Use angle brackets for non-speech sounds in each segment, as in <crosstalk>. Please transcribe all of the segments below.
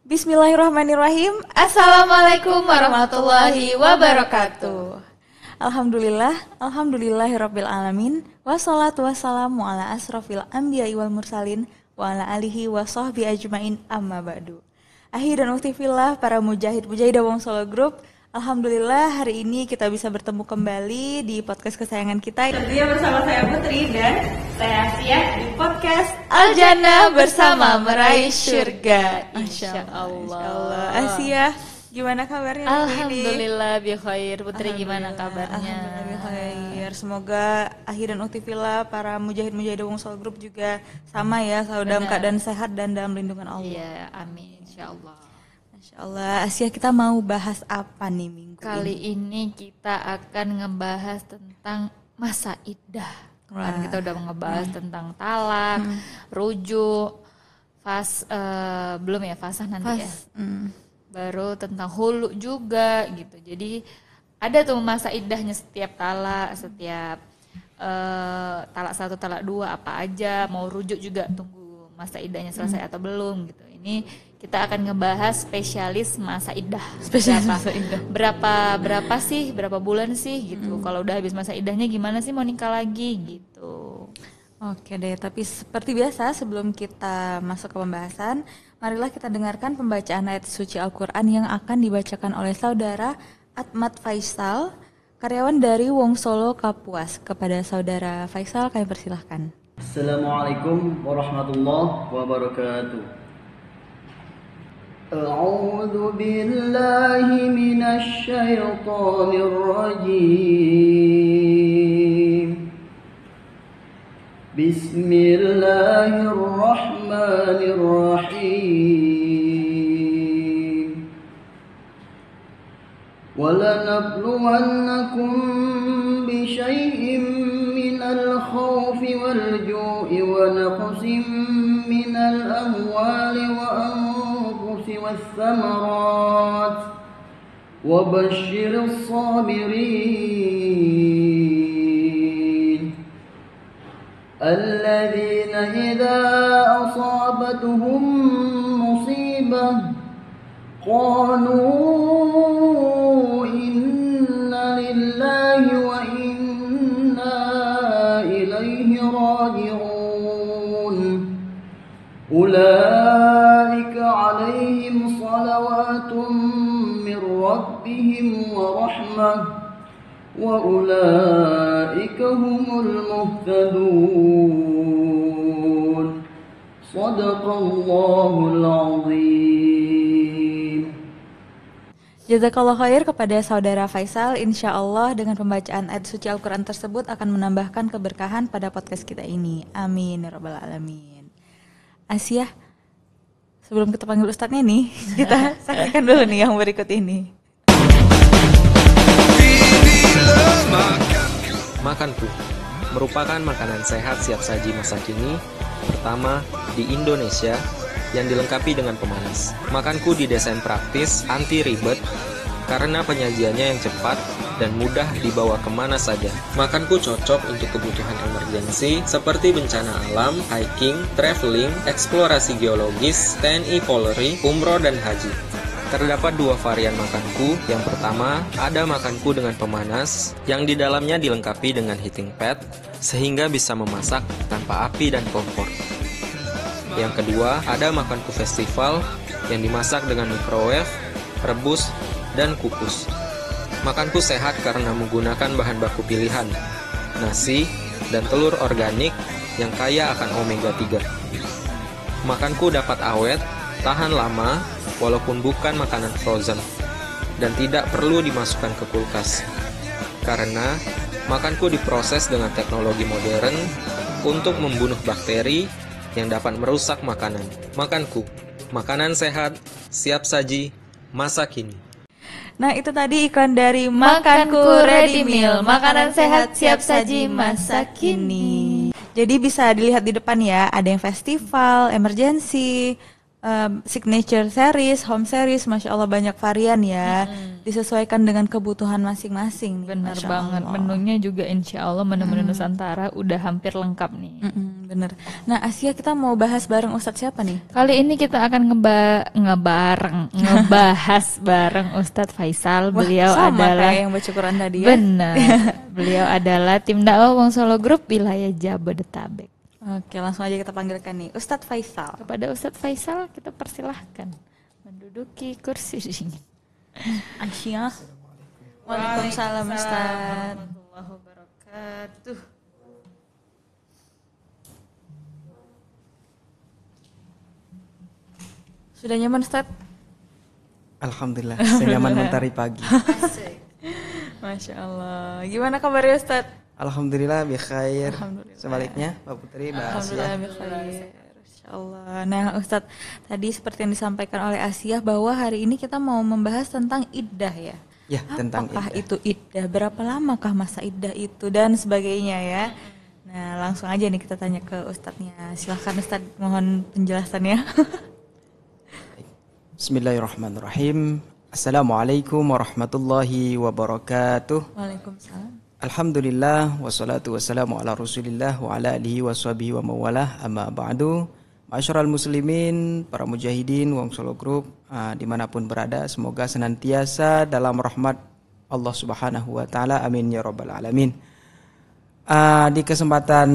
Bismillahirrahmanirrahim. Assalamualaikum warahmatullahi wabarakatuh. Alhamdulillah, alhamdulillahirabbil alamin. Wassalatu wassalamu ala asrofil anbiya'i wal mursalin wa ala alihi wa sahbi ajmain amma ba'du. Ahi dan uktifillah para mujahid mujahidah Wong Solo Group. Alhamdulillah hari ini kita bisa bertemu kembali di podcast kesayangan kita. Tentunya bersama saya Putri dan saya di podcast Aljana bersama meraih syurga. Insya Allah. Asia, gimana kabarnya? Alhamdulillah, bi khair. Putri gimana kabarnya? Alhamdulillah, Semoga akhir dan utifila para mujahid mujahid Wong Sol Group juga sama ya, selalu dalam keadaan sehat dan dalam lindungan Allah. Iya, amin. Insya Allah. Allah, Asia kita mau bahas apa nih minggu Kali ini? ini kita akan ngebahas tentang masa idah kemarin ah, kita udah ngebahas hmm. tentang talak, hmm. rujuk, fas uh, belum ya fasah nanti Fas. ya. Hmm. Baru tentang hulu juga gitu. Jadi ada tuh masa idahnya setiap talak, setiap uh, talak satu, talak dua apa aja, mau rujuk juga tunggu masa idahnya selesai hmm. atau belum gitu. Ini kita akan ngebahas spesialis masa idah. Spesialis berapa, masa idah. Berapa berapa sih? Berapa bulan sih gitu. Hmm. Kalau udah habis masa idahnya gimana sih mau nikah lagi gitu. Oke deh, tapi seperti biasa sebelum kita masuk ke pembahasan, marilah kita dengarkan pembacaan ayat suci Al-Qur'an yang akan dibacakan oleh saudara Atmat Faisal, karyawan dari Wong Solo Kapuas. Kepada saudara Faisal kami persilahkan. Assalamualaikum warahmatullahi wabarakatuh. أعوذ بالله من الشيطان الرجيم بسم الله الرحمن الرحيم ولنبلونكم بشيء من الخوف والجوع ونقص من الأموال وأموال والثمرات وبشر الصابرين الذين إذا أصابتهم مصيبة قالوا إنا لله وإنا إليه راجعون أولئك ربهم ورحمة وأولئك هم المهتدون صدق الله العظيم Jazakallah khair kepada saudara Faisal. Insya Allah dengan pembacaan ayat suci Al-Quran tersebut akan menambahkan keberkahan pada podcast kita ini. Amin. Ya Rabbal Alamin. Asia, sebelum kita panggil ustadznya nih, <laughs> kita saksikan dulu nih yang berikut ini. Makanku merupakan makanan sehat siap saji masa kini pertama di Indonesia yang dilengkapi dengan pemanis. Makanku didesain praktis, anti ribet, karena penyajiannya yang cepat dan mudah dibawa kemana saja. Makanku cocok untuk kebutuhan emergensi seperti bencana alam, hiking, traveling, eksplorasi geologis, TNI Polri, umroh, dan haji. Terdapat dua varian makanku. Yang pertama, ada makanku dengan pemanas yang di dalamnya dilengkapi dengan heating pad sehingga bisa memasak tanpa api dan kompor. Yang kedua, ada makanku festival yang dimasak dengan microwave, rebus, dan kukus. Makanku sehat karena menggunakan bahan baku pilihan, nasi, dan telur organik yang kaya akan omega 3. Makanku dapat awet tahan lama walaupun bukan makanan frozen dan tidak perlu dimasukkan ke kulkas. Karena makanku diproses dengan teknologi modern untuk membunuh bakteri yang dapat merusak makanan. Makanku, makanan sehat, siap saji, masa kini. Nah itu tadi iklan dari Makanku Ready Meal Makanan sehat siap saji masa kini Jadi bisa dilihat di depan ya Ada yang festival, emergency um, signature series, home series, masya Allah banyak varian ya, hmm. disesuaikan dengan kebutuhan masing-masing. Bener banget, menunya juga insya Allah menu-menu hmm. Nusantara udah hampir lengkap nih. Hmm, bener. Nah Asia kita mau bahas bareng Ustadz siapa nih? Kali ini kita akan ngeba ngebareng, <laughs> ngebahas bareng Ustadz Faisal. Beliau sama adalah yang baca Quran tadi ya. Bener. <laughs> Beliau adalah tim dakwah Wong Solo Group wilayah Jabodetabek. Oke, langsung aja kita panggilkan nih Ustadz Faisal. Kepada Ustadz Faisal kita persilahkan menduduki kursi dingin. Aisyah. Waalaikumsalam Ustadz. Warahmatullahi wabarakatuh. Sudah nyaman Ustadz? Alhamdulillah, senyaman <laughs> mentari pagi. Masya Allah. Gimana kabarnya Ustadz? Alhamdulillah bi khair. Sebaliknya Mbak Putri Mbak ya. Alhamdulillah Asia. Alhamdulillah Allah. Nah, Ustadz, tadi seperti yang disampaikan oleh Asia bahwa hari ini kita mau membahas tentang iddah ya. Ya, Apakah tentang iddah. itu iddah? Berapa lamakah masa iddah itu dan sebagainya ya. Nah, langsung aja nih kita tanya ke Ustadznya. Silahkan Ustadz, mohon penjelasannya. <laughs> Bismillahirrahmanirrahim. Assalamualaikum warahmatullahi wabarakatuh. Waalaikumsalam. Alhamdulillah wassalatu wassalamu ala Rasulillah wa ala alihi washabihi wa mawalah amma ba'du. Masyarul muslimin, para mujahidin, Wong Solo Group uh, dimanapun berada semoga senantiasa dalam rahmat Allah Subhanahu wa taala. Amin ya rabbal alamin. Ah, di kesempatan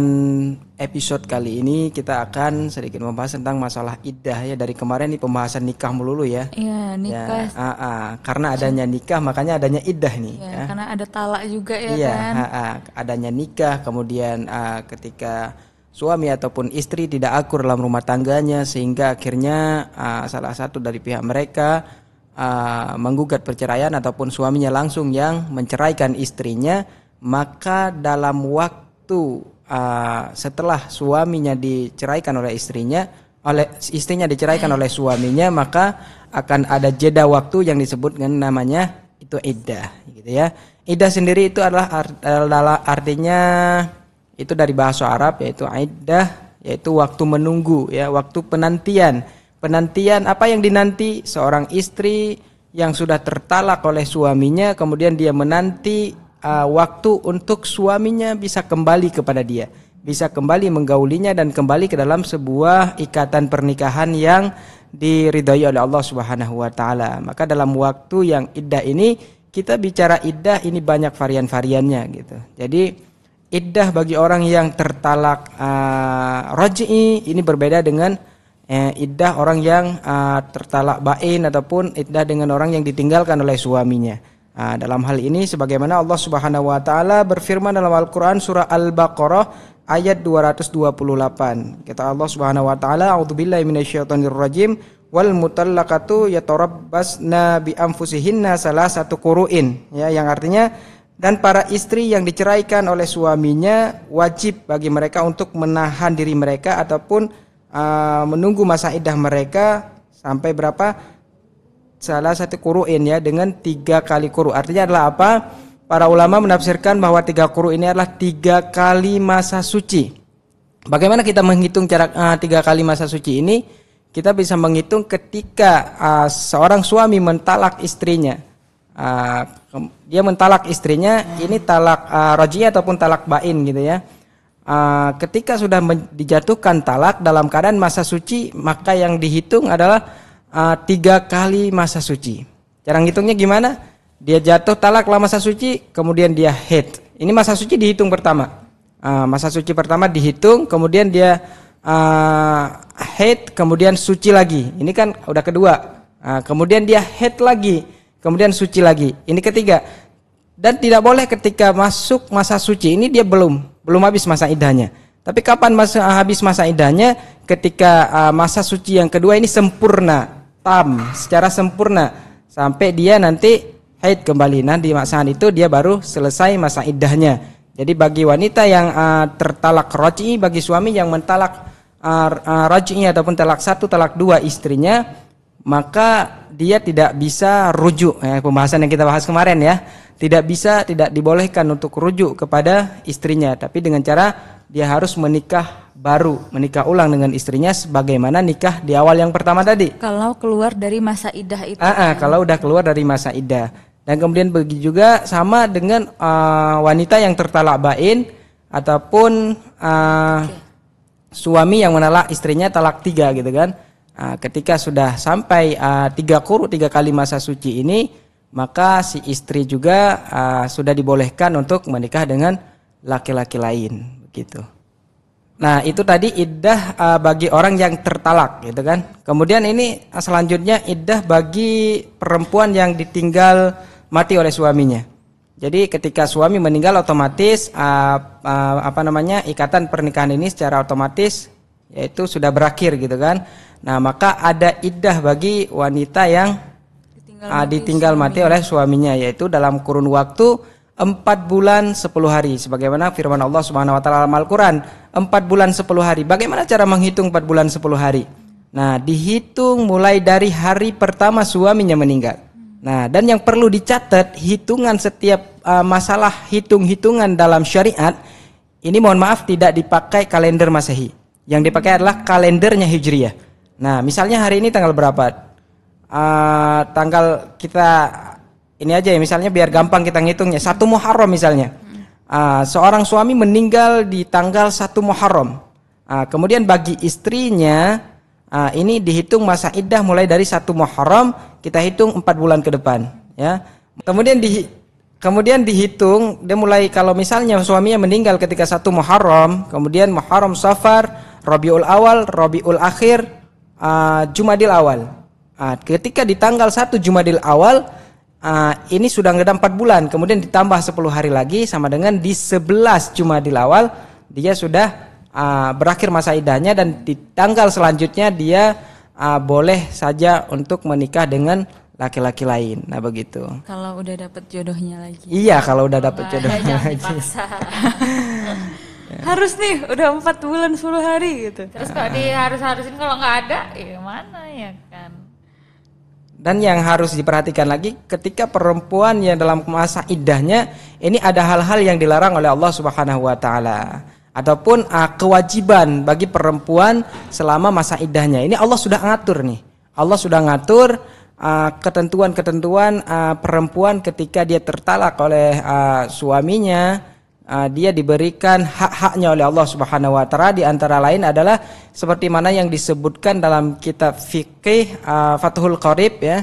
episode kali ini kita akan sedikit membahas tentang masalah iddah ya dari kemarin nih pembahasan nikah melulu ya. Iya nikah. Ya, a ah, -a. Ah. Karena adanya nikah makanya adanya iddah nih. Ya, ya. Karena ada talak juga ya iya, kan. A ah, Adanya nikah kemudian a, ketika suami ataupun istri tidak akur dalam rumah tangganya sehingga akhirnya a, salah satu dari pihak mereka a, menggugat perceraian ataupun suaminya langsung yang menceraikan istrinya maka dalam waktu Ah, setelah suaminya diceraikan oleh istrinya, oleh istrinya diceraikan oleh suaminya, maka akan ada jeda waktu yang disebut dengan namanya itu iddah, gitu ya. Iddah sendiri itu adalah, adalah artinya itu dari bahasa Arab yaitu iddah, yaitu waktu menunggu, ya, waktu penantian. Penantian apa yang dinanti seorang istri yang sudah tertalak oleh suaminya, kemudian dia menanti uh, waktu untuk suaminya bisa kembali kepada dia, bisa kembali menggaulinya dan kembali ke dalam sebuah ikatan pernikahan yang diridhai oleh Allah Subhanahu wa taala. Maka dalam waktu yang iddah ini kita bicara iddah ini banyak varian-variannya gitu. Jadi iddah bagi orang yang tertalak uh, raj'i ini berbeda dengan uh, iddah orang yang uh, tertalak bain ataupun iddah dengan orang yang ditinggalkan oleh suaminya. Nah, dalam hal ini sebagaimana Allah Subhanahu wa taala berfirman dalam Al-Qur'an surah Al-Baqarah ayat 228. Kata Allah Subhanahu wa taala, "A'udzubillahi minasyaitonirrajim wal mutallaqatu yatarabbasna bi anfusihinna salah satu kuruin." Ya, yang artinya dan para istri yang diceraikan oleh suaminya wajib bagi mereka untuk menahan diri mereka ataupun uh, menunggu masa idah mereka sampai berapa salah satu kuruin ya dengan tiga kali kuru. Artinya adalah apa? Para ulama menafsirkan bahwa tiga kuru ini adalah tiga kali masa suci. Bagaimana kita menghitung cara uh, tiga kali masa suci ini? Kita bisa menghitung ketika uh, seorang suami mentalak istrinya. Uh, dia mentalak istrinya, ini talak uh, roji ataupun talak bain gitu ya. Uh, ketika sudah dijatuhkan talak dalam keadaan masa suci, maka yang dihitung adalah uh, tiga kali masa suci. Cara ngitungnya gimana? Dia jatuh talak lama masa suci, kemudian dia head. Ini masa suci dihitung pertama. Uh, masa suci pertama dihitung, kemudian dia uh, eh, head, kemudian suci lagi. Ini kan udah kedua. Uh, kemudian dia head lagi, kemudian suci lagi. Ini ketiga. Dan tidak boleh ketika masuk masa suci ini dia belum belum habis masa idahnya. Tapi kapan masa habis masa idahnya? Ketika uh, masa suci yang kedua ini sempurna tam secara sempurna sampai dia nanti haid kembali. Nah, di masa itu dia baru selesai masa iddahnya. Jadi bagi wanita yang uh, tertalak roji, bagi suami yang mentalak uh, uh, ataupun talak satu, talak dua istrinya, maka dia tidak bisa rujuk. Ya, pembahasan yang kita bahas kemarin ya, tidak bisa, tidak dibolehkan untuk rujuk kepada istrinya. Tapi dengan cara dia harus menikah baru menikah ulang dengan istrinya sebagaimana nikah di awal yang pertama tadi. Kalau keluar dari masa idah itu. Aa, ah, ah, kan? kalau udah keluar dari masa idah. Dan kemudian begitu juga sama dengan uh, wanita yang tertalak bain ataupun uh, okay. suami yang menalak istrinya talak tiga gitu kan. Uh, ketika sudah sampai uh, tiga kuru tiga kali masa suci ini, maka si istri juga uh, sudah dibolehkan untuk menikah dengan laki-laki lain, begitu. Nah, itu tadi iddah uh, bagi orang yang tertalak, gitu kan. Kemudian ini eh, selanjutnya iddah bagi perempuan yang ditinggal mati oleh suaminya. Jadi ketika suami meninggal otomatis uh, uh, apa namanya? ikatan pernikahan ini secara otomatis yaitu sudah berakhir gitu kan. Nah, maka ada iddah bagi wanita yang ditinggal, uh, ditinggal mati oleh suaminya yaitu dalam kurun waktu empat bulan sepuluh hari sebagaimana firman Allah Subhanahu wa taala dalam Al-Qur'an empat bulan sepuluh hari bagaimana cara menghitung empat bulan sepuluh hari nah dihitung mulai dari hari pertama suaminya meninggal nah dan yang perlu dicatat hitungan setiap uh, masalah hitung-hitungan dalam syariat ini mohon maaf tidak dipakai kalender Masehi yang dipakai adalah kalendernya Hijriyah. nah misalnya hari ini tanggal berapa uh, tanggal kita ini aja ya misalnya biar gampang kita ngitungnya satu Muharram misalnya uh, seorang suami meninggal di tanggal satu Muharram uh, kemudian bagi istrinya uh, ini dihitung masa iddah mulai dari satu Muharram kita hitung empat bulan ke depan ya kemudian di kemudian dihitung dia mulai kalau misalnya suaminya meninggal ketika satu Muharram kemudian Muharram Safar Rabiul Awal Rabiul Akhir uh, Jumadil Awal uh, ketika di tanggal satu Jumadil Awal Ah, ini sudah ngeda 4 bulan, kemudian ditambah 10 hari lagi sama dengan di 11 cuma di awal dia sudah ah, berakhir masa idahnya dan di tanggal selanjutnya dia ah, boleh saja untuk menikah dengan laki-laki lain. Nah, begitu. Kalau udah dapet jodohnya lagi. Iya, kalau udah dapet Wah, jodohnya lagi. ya. <laughs> Harus nih, udah empat bulan 10 hari gitu. Terus kalau di harus-harusin kalau nggak ada, ya mana ya kan. Dan yang harus diperhatikan lagi ketika perempuan yang dalam masa idahnya, ini ada hal-hal yang dilarang oleh Allah Subhanahu wa taala ataupun uh, kewajiban bagi perempuan selama masa idahnya, Ini Allah sudah ngatur nih. Allah sudah ngatur ah, ketentuan-ketentuan uh, uh, perempuan ketika dia tertalak oleh uh, suaminya uh, dia diberikan hak-haknya oleh Allah Subhanahu wa taala di antara lain adalah seperti mana yang disebutkan dalam kitab fikih uh, ah, Fathul Qarib ya.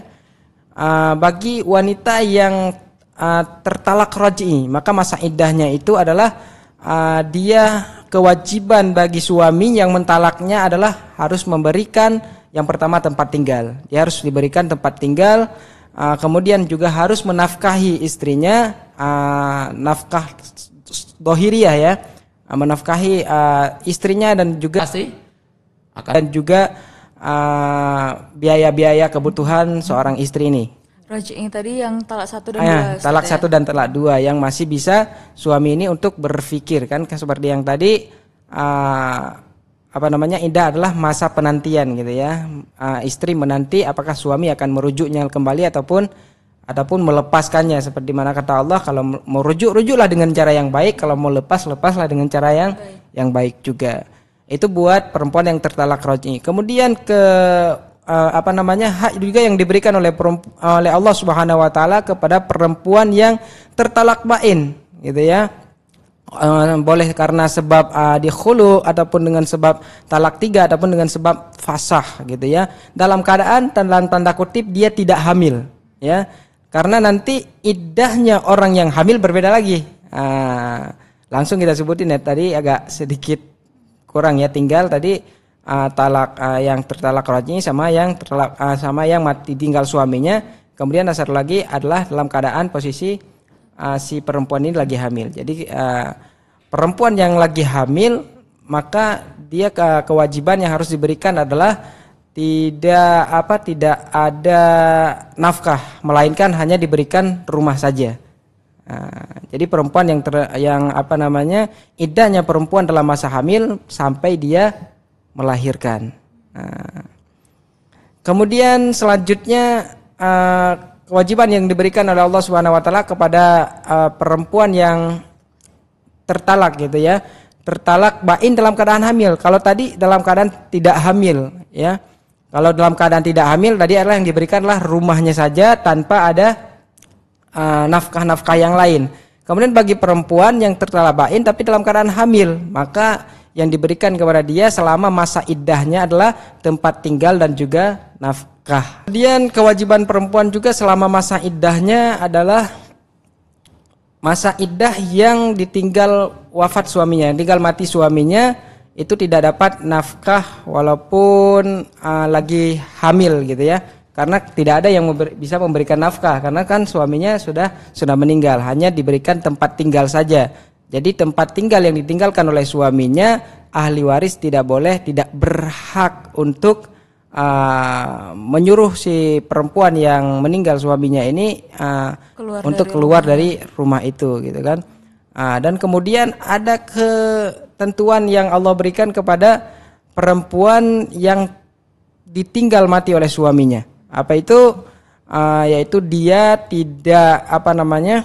Uh, bagi wanita yang uh, tertalak roji maka masa iddahnya itu adalah uh, dia kewajiban bagi suami yang mentalaknya adalah harus memberikan yang pertama tempat tinggal. Dia harus diberikan tempat tinggal uh, kemudian juga harus menafkahi istrinya uh, nafkah dohiriyah ya uh, menafkahi uh, istrinya dan juga Akan. dan juga uh, biaya-biaya uh, kebutuhan hmm. kebutuhan seorang istri ini. rajin tadi yang talak satu dan Ayah, dua. Talak satu ya? dan talak dua yang masih bisa suami ini untuk berpikir kan? kan seperti yang tadi uh, apa namanya indah adalah masa penantian gitu ya uh, istri menanti apakah suami akan merujuknya kembali ataupun ataupun melepaskannya seperti mana kata Allah kalau mau rujuk rujuklah dengan cara yang baik kalau mau lepas lepaslah dengan cara yang baik. yang baik juga itu buat perempuan yang tertalak rojni kemudian ke uh, apa namanya hak juga yang diberikan oleh oleh Allah Subhanahu wa taala kepada perempuan yang tertalak bain gitu ya uh, boleh karena sebab uh, eh, dikhulu ataupun dengan sebab talak tiga ataupun dengan sebab fasah gitu ya dalam keadaan dalam tanda kutip dia tidak hamil ya karena nanti idahnya orang yang hamil berbeda lagi. Nah, langsung kita sebutin ya tadi agak sedikit kurang ya tinggal tadi uh, talak uh, yang tertalak rajin sama yang tertalak uh, sama yang mati tinggal suaminya. Kemudian dasar lagi adalah dalam keadaan posisi uh, si perempuan ini lagi hamil. Jadi uh, perempuan yang lagi hamil maka dia ke kewajiban yang harus diberikan adalah tidak apa tidak ada nafkah melainkan hanya diberikan rumah saja. Nah, jadi perempuan yang ter, yang apa namanya idahnya perempuan dalam masa hamil sampai dia melahirkan. Nah, kemudian selanjutnya uh, kewajiban yang diberikan oleh Allah Subhanahu wa taala kepada uh, perempuan yang tertalak gitu ya. Tertalak bain dalam keadaan hamil. Kalau tadi dalam keadaan tidak hamil ya. Kalau dalam keadaan tidak hamil tadi adalah yang diberikanlah rumahnya saja tanpa ada eh, nafkah-nafkah uh, yang lain. Kemudian bagi perempuan yang tertalabain tapi dalam keadaan hamil, maka yang diberikan kepada dia selama masa iddahnya adalah tempat tinggal dan juga nafkah. Kemudian kewajiban perempuan juga selama masa iddahnya adalah masa iddah yang ditinggal wafat suaminya, yang tinggal mati suaminya itu tidak dapat nafkah walaupun uh, lagi hamil gitu ya karena tidak ada yang memberi, bisa memberikan nafkah karena kan suaminya sudah sudah meninggal hanya diberikan tempat tinggal saja jadi tempat tinggal yang ditinggalkan oleh suaminya ahli waris tidak boleh tidak berhak untuk uh, menyuruh si perempuan yang meninggal suaminya ini uh, keluar untuk dari keluar rumah. dari rumah itu gitu kan Nah, dan kemudian ada ketentuan yang Allah berikan kepada perempuan yang ditinggal mati oleh suaminya. Apa itu? Uh, yaitu dia tidak apa namanya?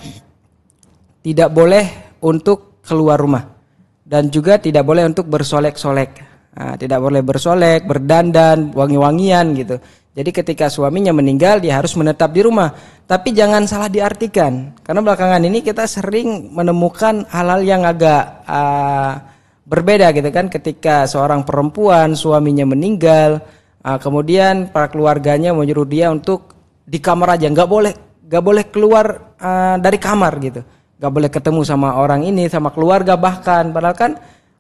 tidak boleh untuk keluar rumah dan juga tidak boleh untuk bersolek-solek. Nah, tidak boleh bersolek, berdandan, wangi-wangian gitu. Jadi ketika suaminya meninggal dia harus menetap di rumah tapi jangan salah diartikan, karena belakangan ini kita sering menemukan halal yang agak uh, berbeda gitu kan, ketika seorang perempuan suaminya meninggal, uh, kemudian para keluarganya menyuruh dia untuk di kamar aja, nggak boleh nggak boleh keluar uh, dari kamar gitu, nggak boleh ketemu sama orang ini, sama keluarga bahkan, padahal kan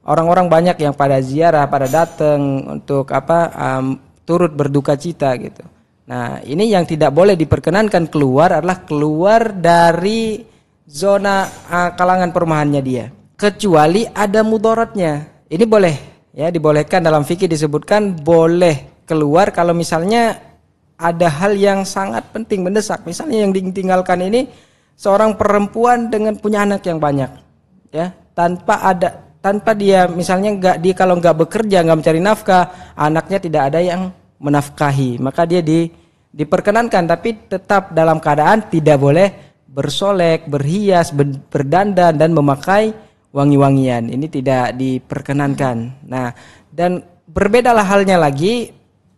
orang-orang banyak yang pada ziarah, pada datang untuk apa um, turut berduka cita gitu. Nah, ini yang tidak boleh diperkenankan keluar adalah keluar dari zona uh, kalangan perumahannya dia, kecuali ada mudaratnya. Ini boleh ya, dibolehkan dalam fikih disebutkan boleh keluar kalau misalnya ada hal yang sangat penting mendesak. Misalnya yang ditinggalkan ini seorang perempuan dengan punya anak yang banyak, ya, tanpa ada tanpa dia misalnya nggak dia kalau nggak bekerja nggak mencari nafkah anaknya tidak ada yang menafkahi, maka dia di, diperkenankan tapi tetap dalam keadaan tidak boleh bersolek, berhias, ber, berdandan dan memakai wangi-wangian. Ini tidak diperkenankan. Nah, dan berbedalah halnya lagi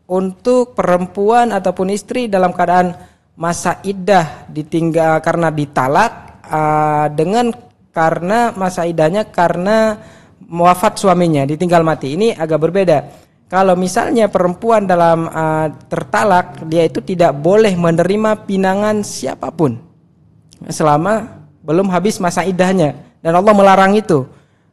untuk perempuan ataupun istri dalam keadaan masa idah ditinggal karena ditalak uh, ah, dengan karena masa idahnya karena wafat suaminya ditinggal mati. Ini agak berbeda kalau misalnya perempuan dalam uh, tertalak dia itu tidak boleh menerima pinangan siapapun selama belum habis masa idahnya dan Allah melarang itu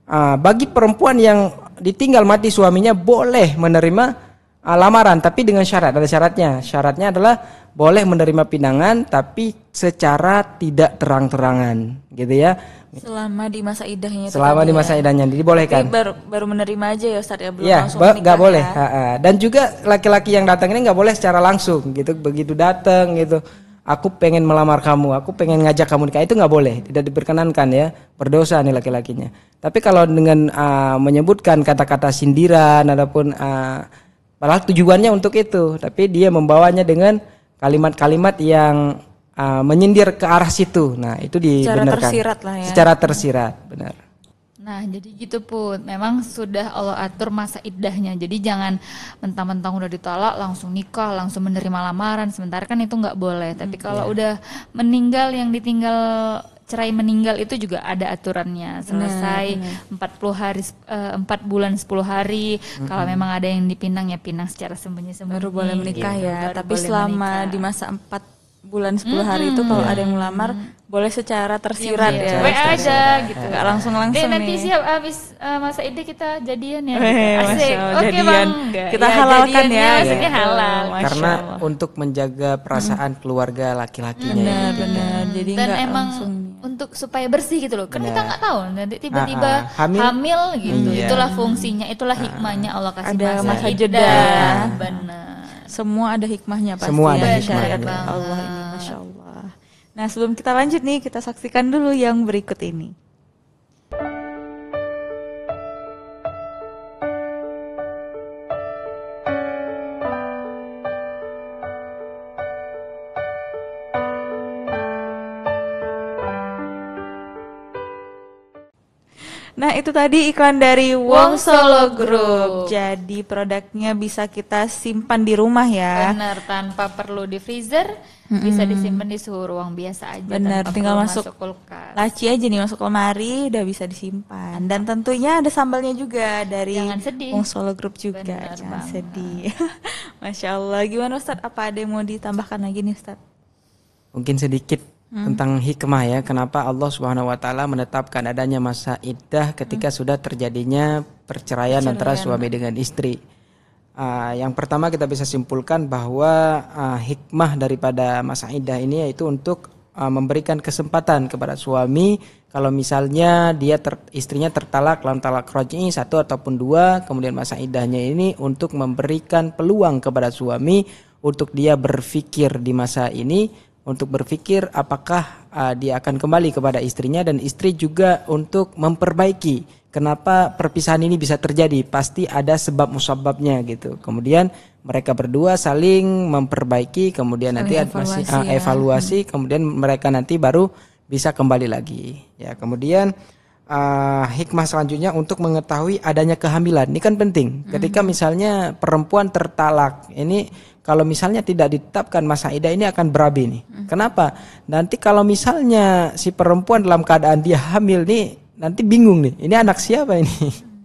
uh, bagi perempuan yang ditinggal mati suaminya boleh menerima Ah, lamaran tapi dengan syarat ada syaratnya syaratnya adalah boleh menerima pinangan tapi secara tidak terang-terangan gitu ya selama di masa idahnya selama di ya. masa ya. idahnya boleh kan baru baru menerima aja ya Ustaz ya belum ya, langsung nikah gak boleh ya. -ha. dan juga laki-laki yang datang ini nggak boleh secara langsung gitu begitu datang gitu aku pengen melamar kamu aku pengen ngajak kamu nikah itu nggak boleh tidak diperkenankan ya berdosa nih laki-lakinya tapi kalau dengan uh, menyebutkan kata-kata sindiran ataupun uh, Padahal tujuannya untuk itu, tapi dia membawanya dengan kalimat-kalimat yang uh, menyindir ke arah situ. Nah, itu dibenarkan. Secara tersirat lah ya. Secara tersirat, benar. Nah, jadi gitu pun. Memang sudah Allah atur masa iddahnya. Jadi jangan mentang-mentang udah ditolak langsung nikah, langsung menerima lamaran. Sementara kan itu nggak boleh. Tapi hmm, kalau yeah. udah meninggal yang ditinggal cerai meninggal itu juga ada aturannya selesai hmm. 40 hari uh, bulan 10 hari hmm. kalau memang ada yang dipinang ya pinang secara sembunyi-sembunyi baru boleh gitu. menikah gitu. ya baru tapi selama menikah. di masa empat bulan 10 hmm. hari itu kalau hmm. ada yang melamar hmm. boleh secara tersirat iya, ya. ya. aja gitu. Enggak langsung-langsung nih. nanti siap habis uh, masa ide kita jadian ya. Asik. Oke, okay, Bang. Kita iya, ya, halalkan ya. ya. Maksudnya halal. Karena untuk menjaga perasaan hmm. keluarga laki-lakinya benar, ya. Gitu. Benar, Jadi Dan emang langsung untuk supaya bersih gitu loh. Kan yeah. kita iya. nggak tahu nanti tiba-tiba uh, uh, hamil. hamil gitu. Yeah. Itulah fungsinya, itulah hikmahnya Allah kasih ada masa, masa iya, jeda. Benar. Semua ada hikmahnya pasti. Semua ada ya. hikmahnya. Ya, Allah ini, masya Allah. Nah sebelum kita lanjut nih, kita saksikan dulu yang berikut ini. Nah, itu tadi iklan dari Wong Solo Group. Jadi produknya bisa kita simpan di rumah ya. Benar, tanpa perlu di freezer, bisa disimpan di suhu ruang biasa aja. Benar, tinggal masuk, masuk kulkas. Laci aja nih masuk lemari udah bisa disimpan. Dan tentunya ada sambalnya juga dari sedih. Wong Solo Group juga. Bener Jangan banget. sedih. <laughs> Masya Allah. Gimana Ustadz? Apa ada yang mau ditambahkan lagi nih Ustadz? Mungkin sedikit hmm. tentang hikmah ya kenapa Allah Subhanahu wa taala menetapkan adanya masa iddah ketika hmm. sudah terjadinya perceraian, perceraian antara suami dengan istri. Uh, yang pertama kita bisa simpulkan bahwa uh, hikmah daripada masa iddah ini yaitu untuk uh, memberikan kesempatan kepada suami kalau misalnya dia ter, istrinya tertalak dalam talak roj'i satu ataupun dua kemudian masa iddahnya ini untuk memberikan peluang kepada suami untuk dia berpikir di masa ini untuk berpikir apakah uh, dia akan kembali kepada istrinya dan istri juga untuk memperbaiki kenapa perpisahan ini bisa terjadi pasti ada sebab musababnya gitu kemudian mereka berdua saling memperbaiki kemudian saling nanti evaluasi, masih, uh, ya. evaluasi hmm. kemudian mereka nanti baru bisa kembali lagi ya kemudian uh, hikmah selanjutnya untuk mengetahui adanya kehamilan ini kan penting ketika hmm. misalnya perempuan tertalak ini kalau misalnya tidak ditetapkan masa idah ini akan berabi nih. Hmm. Kenapa? Nanti kalau misalnya si perempuan dalam keadaan dia hamil nih, nanti bingung nih. Ini anak siapa ini?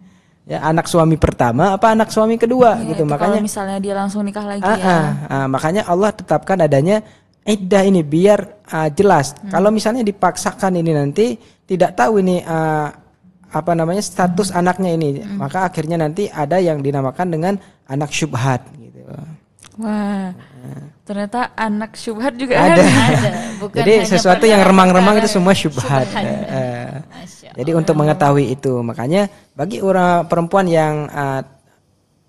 <laughs> ya anak suami pertama apa anak suami kedua ya, gitu. Makanya kalau misalnya dia langsung nikah lagi ah, ya. Ah, ah, makanya Allah tetapkan adanya iddah ini biar uh, jelas. Hmm. Kalau misalnya dipaksakan ini nanti tidak tahu ini uh, apa namanya status hmm. anaknya ini, hmm. maka akhirnya nanti ada yang dinamakan dengan anak syubhat gitu. Wah, ternyata anak syubhat juga ada. ada. <laughs> Bukan Jadi sesuatu yang remang-remang itu semua syubhat. Eh, eh. Jadi untuk mengetahui itu, makanya bagi orang perempuan yang eh,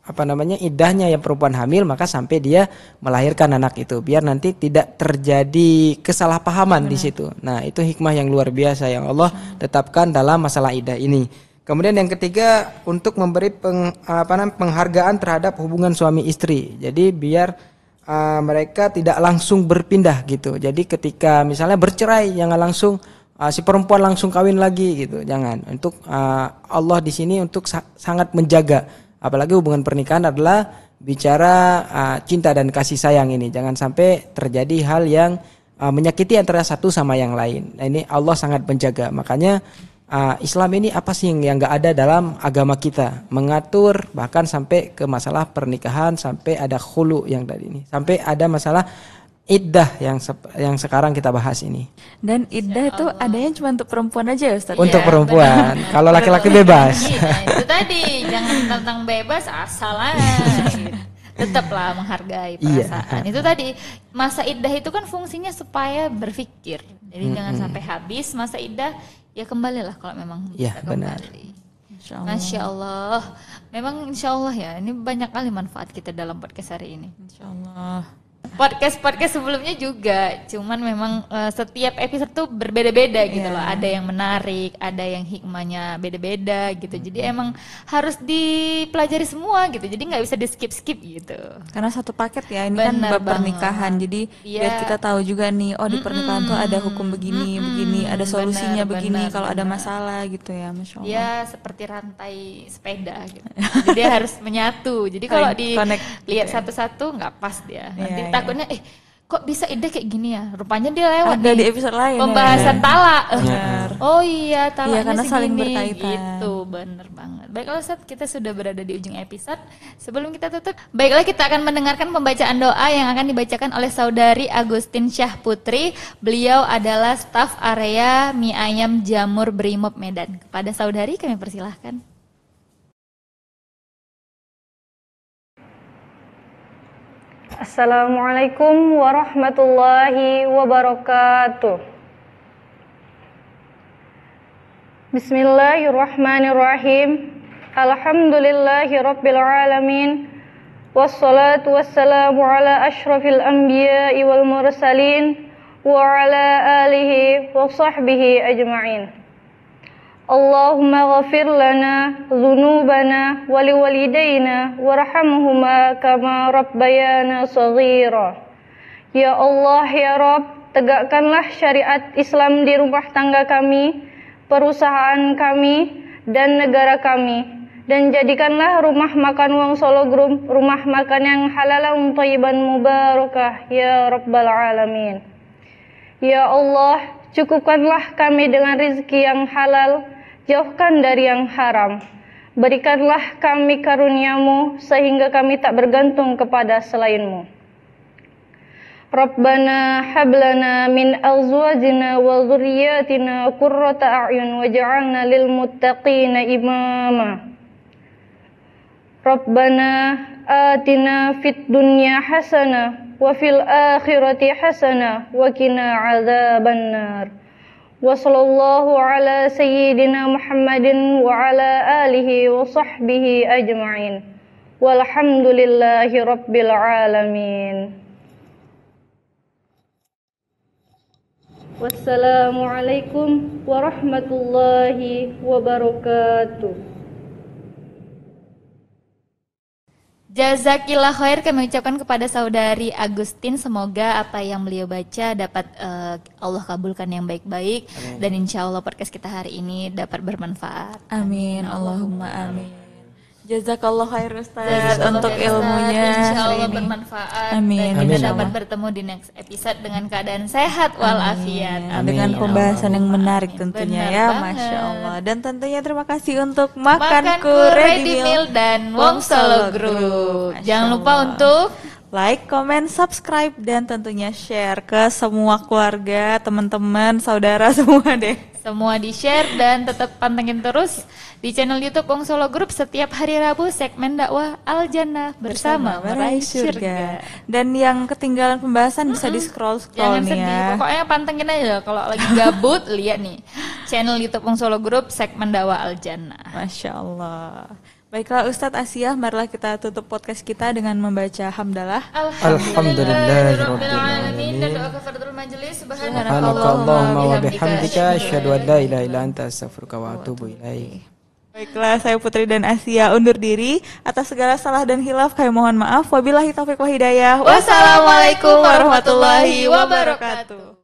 apa namanya idahnya yang perempuan hamil maka sampai dia melahirkan anak itu biar nanti tidak terjadi kesalahpahaman Benar. di situ. Nah, itu hikmah yang luar biasa yang Allah tetapkan dalam masalah idah ini. Kemudian yang ketiga untuk memberi peng, apa namanya, penghargaan terhadap hubungan suami istri. Jadi biar uh, mereka tidak langsung berpindah gitu. Jadi ketika misalnya bercerai jangan langsung uh, si perempuan langsung kawin lagi gitu. Jangan. Untuk uh, Allah di sini untuk sa sangat menjaga. Apalagi hubungan pernikahan adalah bicara uh, cinta dan kasih sayang ini. Jangan sampai terjadi hal yang uh, menyakiti antara satu sama yang lain. Nah, ini Allah sangat menjaga. Makanya uh, Islam ini apa sih yang nggak ada dalam agama kita mengatur bahkan sampai ke masalah pernikahan sampai ada khulu yang dari ini sampai ada masalah iddah yang yang sekarang kita bahas ini. Dan iddah itu adanya cuma untuk perempuan aja ya Ustaz? Untuk ya, perempuan. Kalau laki-laki bebas. Iya, iya, itu tadi jangan tentang bebas asal Tetaplah menghargai iya. perasaan. Itu tadi masa iddah itu kan fungsinya supaya berpikir. Jadi -hmm. jangan sampai habis masa iddah ya kembalilah kalau memang ya, benar. kembali. Insya Allah. Masya Allah, memang insya Allah ya, ini banyak kali manfaat kita dalam podcast hari ini. Insya Allah podcast podcast sebelumnya juga cuman memang uh, setiap episode tuh berbeda-beda gitu loh iya. ada yang menarik ada yang hikmahnya beda-beda gitu mm-hmm. jadi emang harus dipelajari semua gitu jadi nggak bisa di skip skip gitu karena satu paket ya ini kan Bener kan bab banget. pernikahan jadi yeah. kita tahu juga nih oh di pernikahan mm-hmm. tuh ada hukum begini mm-hmm. begini ada solusinya bener, begini kalau ada masalah gitu ya masya allah ya seperti rantai sepeda gitu jadi harus menyatu jadi kalau gitu di lihat ya. satu-satu nggak pas dia nanti yeah, takutnya eh, eh kok bisa ide kayak gini ya? Rupanya dia lewat Ada di episode lain. Ya. Pembahasan ya. tala. Eh, Benar. Oh iya, tala ya, karena saling berkaitan. itu bener banget. Baiklah Ustaz, kita sudah berada di ujung episode. Sebelum kita tutup, baiklah kita akan mendengarkan pembacaan doa yang akan dibacakan oleh saudari Agustin Syah Putri. Beliau adalah staf area mie ayam jamur Brimob Medan. Kepada saudari kami persilahkan. Assalamualaikum warahmatullahi wabarakatuh. Bismillahirrahmanirrahim. rabbil alamin. Wassalatu wassalamu ala ashrafil anbiya'i wal mursalin wa ala alihi wa sahbihi ajma'in. اللهم اغفر لنا ذنوبنا ولوالدينا وارحمهما كما ربيانا صغيرا يا الله يا رب tegakkanlah syariat Islam di rumah tangga kami perusahaan kami dan negara kami dan jadikanlah rumah makan Wang Sologrum rumah makan yang halal halalan thayyiban mubarakah ya rabbal alamin Ya Allah, cukupkanlah kami dengan rizki yang halal, jauhkan dari yang haram. Berikanlah kami karuniamu sehingga kami tak bergantung kepada selainmu. Rabbana hablana min azwajina wa dhurriyyatina kurrata a'yun waj'alna lil muttaqina imama. Rabbana atina fid dunya hasana wa fil akhirati hasana wa qina adzabannar. Wa sallallahu ala sayyidina Muhammadin wa ala alihi wa sahbihi ajma'in. Walhamdulillahi rabbil alamin. Wassalamualaikum warahmatullahi wabarakatuh. Jazakillah khair kami ucapkan kepada saudari Agustin semoga apa yang beliau baca dapat uh, Allah kabulkan yang baik-baik dan insya Allah podcast kita hari ini dapat bermanfaat. Amin. amin. Allahumma amin. Jazakallah khair Ustaz untuk ilmunya. Insya bermanfaat. Amin. Dan kita Amin. Ya dapat bertemu di next episode dengan keadaan sehat walafiat. Dengan ya pembahasan yang menarik tentunya Benar ya, masya Allah. Dan tentunya terima kasih untuk makan kure ready meal dan Wong Solo Group. Masya Jangan lupa Allah. untuk like, comment, subscribe, dan tentunya share ke semua keluarga, teman-teman, saudara <laughs> semua deh. Semua di-share dan tetap pantengin terus di channel YouTube Wong Solo Group setiap hari Rabu segmen dakwah Al Jannah bersama, bersama meraih surga. Dan yang ketinggalan pembahasan mm -hmm. bisa di-scroll scroll Jangan nih sedih. ya. Pokoknya pantengin aja ya. kalau lagi gabut lihat nih channel YouTube Wong Solo Group segmen dakwah Al Jannah. Masya Allah. Baiklah Ustadz Asia, marilah kita tutup podcast kita dengan membaca hamdalah. Alhamdulillahirobbilalamin. doa majelis. Baiklah, saya Putri dan Asia undur diri. Atas segala salah dan hilaf kami mohon maaf. Wabillahi taufiq wa hidayah. Wassalamualaikum warahmatullahi wabarakatuh.